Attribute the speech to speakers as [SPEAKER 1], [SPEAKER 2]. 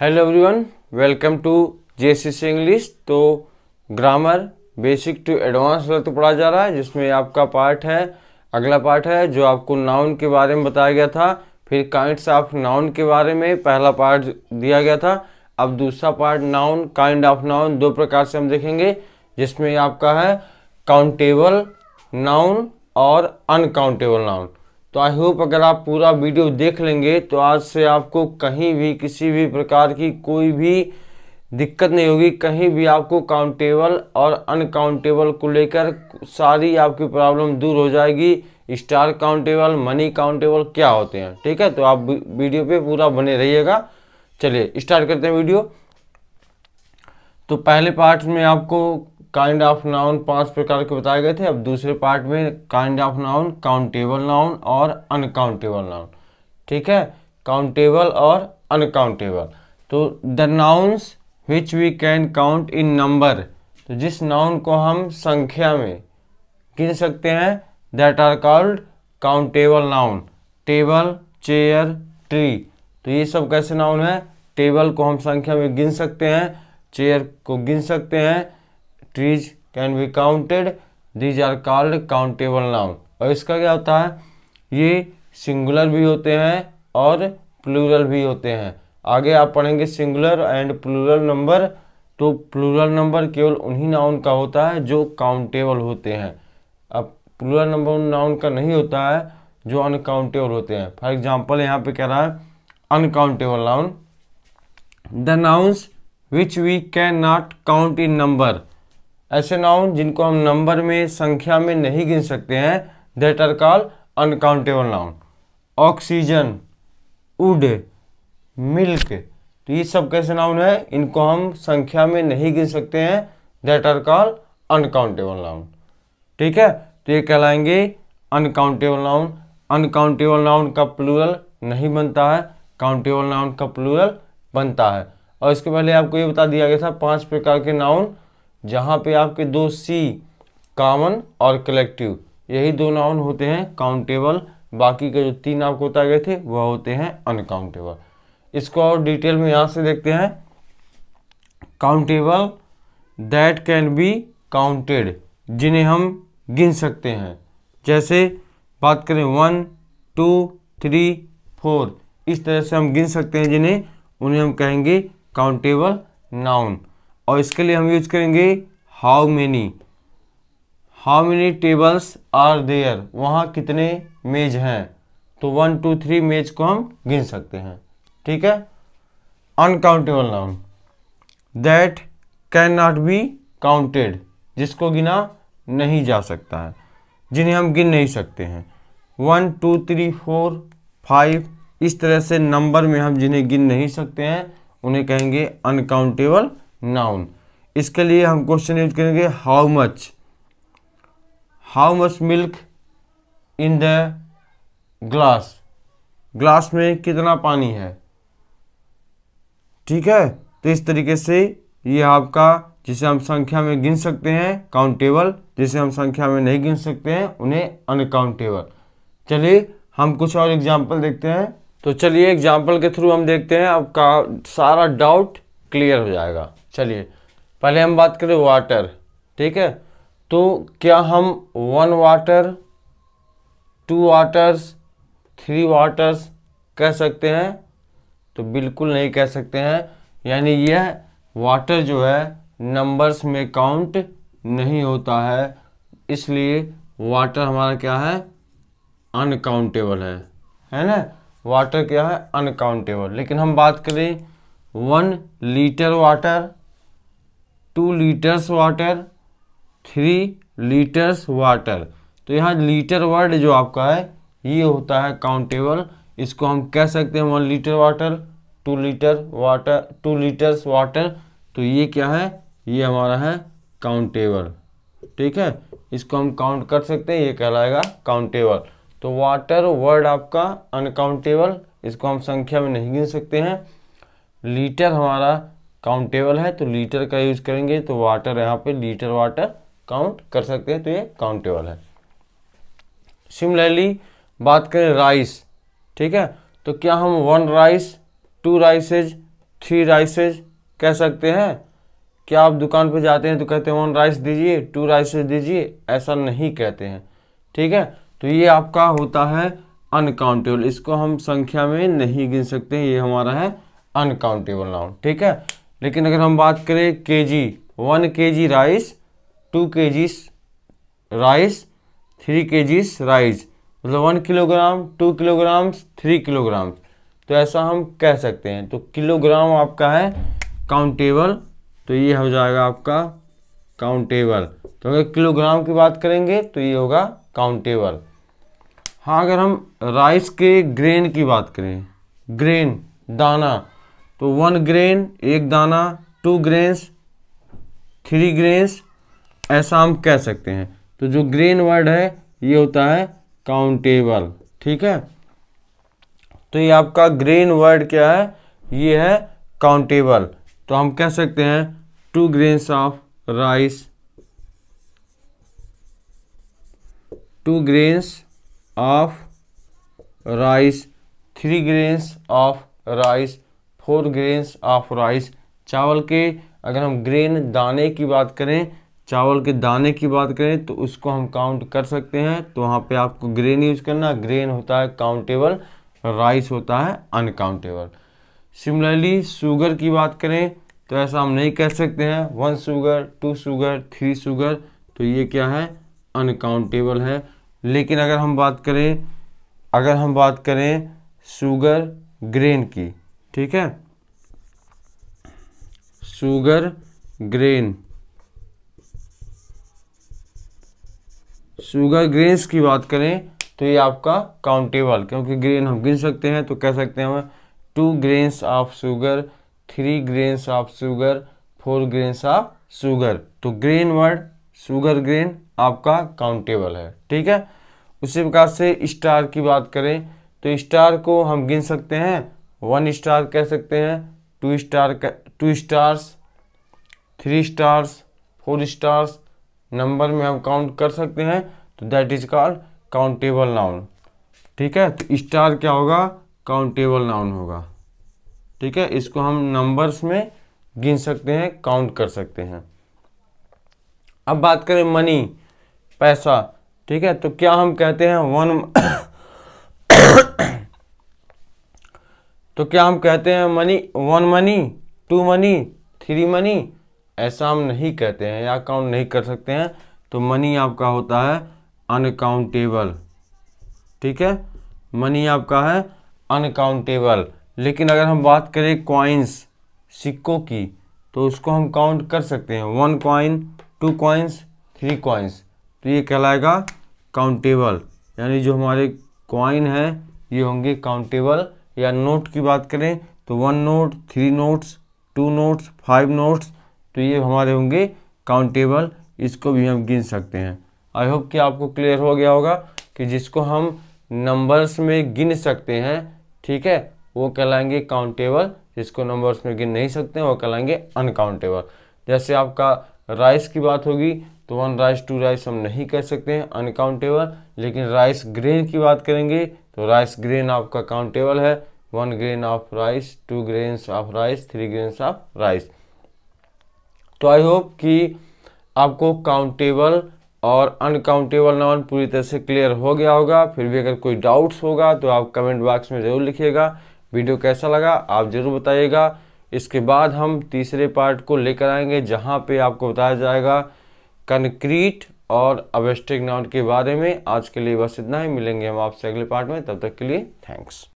[SPEAKER 1] hello everyone welcome to J English तो grammar basic to advance वाला तो पढ़ा जा रहा है जिसमें आपका पार्ट है अगला पार्ट है जो आपको नाउन के बारे में बताया गया था फिर काइंड्स ऑफ नाउन के बारे में पहला पार्ट दिया गया था अब दूसरा part noun kind of noun दो प्रकार से हम देखेंगे जिसमें आपका है काउंटेबल नाउन और अनकाउंटेबल नाउन तो आई होप अगर आप पूरा वीडियो देख लेंगे तो आज से आपको कहीं भी किसी भी प्रकार की कोई भी दिक्कत नहीं होगी कहीं भी आपको काउंटेबल और अनकाउंटेबल को लेकर सारी आपकी प्रॉब्लम दूर हो जाएगी स्टार काउंटेबल मनी काउंटेबल क्या होते हैं ठीक है तो आप वीडियो पे पूरा बने रहिएगा चलिए स्टार्ट करते हैं वीडियो तो पहले पार्ट में आपको काइंड ऑफ नाउन पांच प्रकार के बताए गए थे अब दूसरे पार्ट में kind of noun countable noun और अनकाउंटेबल नाउन ठीक है काउंटेबल और अनकाउंटेबल तो the nouns which we can count in number तो जिस नाउन को हम संख्या में गिन सकते हैं that are called countable noun table chair tree तो ये सब कैसे नाउन है टेबल को हम संख्या में गिन सकते हैं चेयर को गिन सकते हैं trees can be counted these are called countable noun और इसका क्या होता है ये सिंगुलर भी होते हैं और प्लूरल भी होते हैं आगे आप पढ़ेंगे सिंगुलर एंड प्लूरल नंबर तो प्लूरल नंबर केवल उन्हीं नाउन का होता है जो काउंटेबल होते हैं अब प्लूरल नंबर उन नाउन का नहीं होता है जो अनकाउंटेबल होते हैं फॉर एग्जाम्पल यहाँ पे कह रहा है uncountable noun the nouns which we can not count in number ऐसे नाउन जिनको हम नंबर में संख्या में नहीं गिन सकते हैं that are call uncountable noun oxygen wood milk तो ये सब कैसे नाउन है इनको हम संख्या में नहीं गिन सकते हैं that are call uncountable noun ठीक है तो ये कहलाएंगे अनकाउंटेबल नाउन अनकाउंटेबल नाउन का प्लूरल नहीं बनता है काउंटेबल नाउन का प्लूरल बनता है और इसके पहले आपको ये बता दिया गया था पांच प्रकार के नाउन जहाँ पे आपके दो सी कॉमन और कलेक्टिव यही दो नाउन होते हैं काउंटेबल बाकी के जो तीन आपको बताए गए थे वह होते हैं अनकाउंटेबल इसको और डिटेल में यहाँ से देखते हैं countable that can be counted जिन्हें हम गिन सकते हैं जैसे बात करें वन टू थ्री फोर इस तरह से हम गिन सकते हैं जिन्हें उन्हें हम कहेंगे काउंटेबल नाउन और इसके लिए हम यूज करेंगे how many how many tables are there वहाँ कितने मेज हैं तो वन टू थ्री मेज को हम गिन सकते हैं ठीक है uncountable noun that can not be counted जिसको गिना नहीं जा सकता है जिन्हें हम गिन नहीं सकते हैं one two three four five इस तरह से नंबर में हम जिन्हें गिन नहीं सकते हैं उन्हें कहेंगे अनकाउंटेबल नाउन इसके लिए हम क्वेश्चन यूज करेंगे how much how much milk in the glass glass में कितना पानी है ठीक है तो इस तरीके से ये आपका जिसे हम संख्या में गिन सकते हैं काउंटेबल जिसे हम संख्या में नहीं गिन सकते हैं उन्हें अनकाउंटेबल चलिए हम कुछ और एग्जाम्पल देखते हैं तो चलिए एग्जाम्पल के थ्रू हम देखते हैं आपका सारा डाउट क्लियर हो जाएगा चलिए पहले हम बात करें वाटर ठीक है तो क्या हम one water two waters three waters कह सकते हैं तो बिल्कुल नहीं कह सकते हैं यानी यह वाटर जो है नंबर्स में काउंट नहीं होता है इसलिए वाटर हमारा क्या है अनकाउंटेबल है है ना वाटर क्या है अनकाउंटेबल लेकिन हम बात करें one litre water two litres water three litres water तो यहाँ लीटर वर्ड जो आपका है ये होता है काउंटेबल इसको हम कह सकते हैं one litre water two litre water two litres water तो ये क्या है ये हमारा है काउंटेबल ठीक है इसको हम काउंट कर सकते हैं ये कहलाएगा काउंटेबल तो वाटर वर्ड आपका अनकाउंटेबल इसको हम संख्या में नहीं गिन सकते हैं लीटर हमारा काउंटेबल है तो लीटर का यूज़ करेंगे तो वाटर यहाँ पे लीटर वाटर काउंट कर सकते हैं तो ये काउंटेबल है सिमिलरली बात करें राइस ठीक है तो क्या हम one rice two rices three rices कह सकते हैं क्या आप दुकान पर जाते हैं तो कहते हैं वन राइस दीजिए टू राइसेज दीजिए ऐसा नहीं कहते हैं ठीक है तो ये आपका होता है अनकाउंटेबल इसको हम संख्या में नहीं गिन सकते ये हमारा है अनकाउंटेबल नाउन ठीक है लेकिन अगर हम बात करें के जी वन के जी राइस टू के जीस राइस थ्री के जीस राइस मतलब one kilogram two kilogram three kilogram तो ऐसा हम कह सकते हैं तो किलोग्राम आपका है काउंटेबल तो ये हो जाएगा आपका काउंटेबल तो अगर किलोग्राम की बात करेंगे तो ये होगा काउंटेबल हाँ अगर हम राइस के ग्रेन की बात करें ग्रेन दाना तो वन ग्रेन एक दाना टू ग्रेन्स थ्री ग्रेन्स ऐसा हम कह सकते हैं तो जो ग्रेन वर्ड है ये होता है काउंटेबल ठीक है तो ये आपका ग्रेन वर्ड क्या है ये है काउंटेबल तो हम कह सकते हैं two grains of rice two grains of rice three grains of rice four grains of rice चावल के अगर हम ग्रेन दाने की बात करें चावल के दाने की बात करें तो उसको हम काउंट कर सकते हैं तो वहाँ पे आपको ग्रेन यूज करना ग्रेन होता है काउंटेबल राइस होता है अनकाउंटेबल सिमिलरली शुगर की बात करें तो ऐसा हम नहीं कह सकते हैं one sugar two sugar three sugar तो ये क्या है अनकाउंटेबल है लेकिन अगर हम बात करें अगर हम बात करें शुगर ग्रेन की ठीक है शुगर ग्रेन शुगर ग्रेन्स की बात करें तो ये आपका काउंटेबल क्योंकि ग्रेन हम गिन सकते हैं तो कह सकते हैं हम two grains of sugar three grains of sugar four grains of sugar तो ग्रेन वर्ड शुगर ग्रेन आपका काउंटेबल है ठीक है उसी प्रकार से स्टार की बात करें तो स्टार को हम गिन सकते हैं वन स्टार कह सकते हैं two star two stars three stars four stars number में हम काउंट कर सकते हैं तो that is called countable noun ठीक है तो स्टार क्या होगा काउंटेबल नाउन होगा ठीक है इसको हम नंबर्स में गिन सकते हैं काउंट कर सकते हैं अब बात करें मनी पैसा ठीक है तो क्या हम कहते हैं वन तो क्या हम कहते हैं money one money two money three money ऐसा हम नहीं कहते हैं या काउंट नहीं कर सकते हैं तो मनी आपका होता है अनकाउंटेबल ठीक है मनी आपका है अनकाउंटेबल लेकिन अगर हम बात करें क्वाइंस सिक्कों की तो उसको हम काउंट कर सकते हैं one coin two coins three coins तो ये कहलाएगा काउंटेबल यानी जो हमारे कॉइन हैं ये होंगे काउंटेबल या नोट की बात करें तो one note three notes two notes five notes तो ये हमारे होंगे काउंटेबल इसको भी हम गिन सकते हैं आई होप कि आपको क्लियर हो गया होगा कि जिसको हम नंबर्स में गिन सकते हैं ठीक है वो कहलाएंगे काउंटेबल जिसको नंबर्स में गिन नहीं सकते वो कहलाएंगे अनकाउंटेबल जैसे आपका राइस की बात होगी तो वन राइस टू राइस हम नहीं कह सकते हैं अनकाउंटेबल लेकिन राइस ग्रेन की बात करेंगे तो राइस ग्रेन आपका काउंटेबल है one grain of rice two grain of rice three grain of rice तो आई होप कि आपको काउंटेबल और अनकाउंटेबल नाउन पूरी तरह से क्लियर हो गया होगा फिर भी अगर कोई डाउट्स होगा तो आप कमेंट बॉक्स में ज़रूर लिखिएगा वीडियो कैसा लगा आप ज़रूर बताइएगा इसके बाद हम तीसरे पार्ट को लेकर आएंगे जहाँ पे आपको बताया जाएगा कंक्रीट और अवेस्टिक नाउन के बारे में आज के लिए बस इतना ही मिलेंगे हम आपसे अगले पार्ट में तब तक के लिए थैंक्स